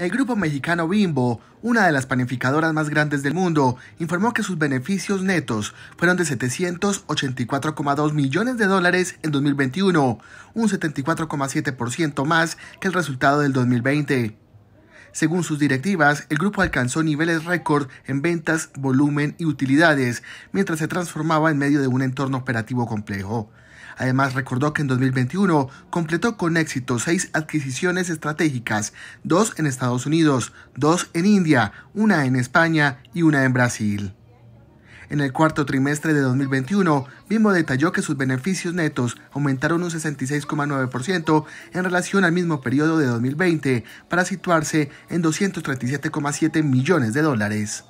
El grupo mexicano Bimbo, una de las panificadoras más grandes del mundo, informó que sus beneficios netos fueron de 784,2 millones de dólares en 2021, un 74,7% más que el resultado del 2020. Según sus directivas, el grupo alcanzó niveles récord en ventas, volumen y utilidades, mientras se transformaba en medio de un entorno operativo complejo. Además, recordó que en 2021 completó con éxito seis adquisiciones estratégicas, dos en Estados Unidos, dos en India, una en España y una en Brasil. En el cuarto trimestre de 2021, Bimbo detalló que sus beneficios netos aumentaron un 66,9% en relación al mismo periodo de 2020 para situarse en 237,7 millones de dólares.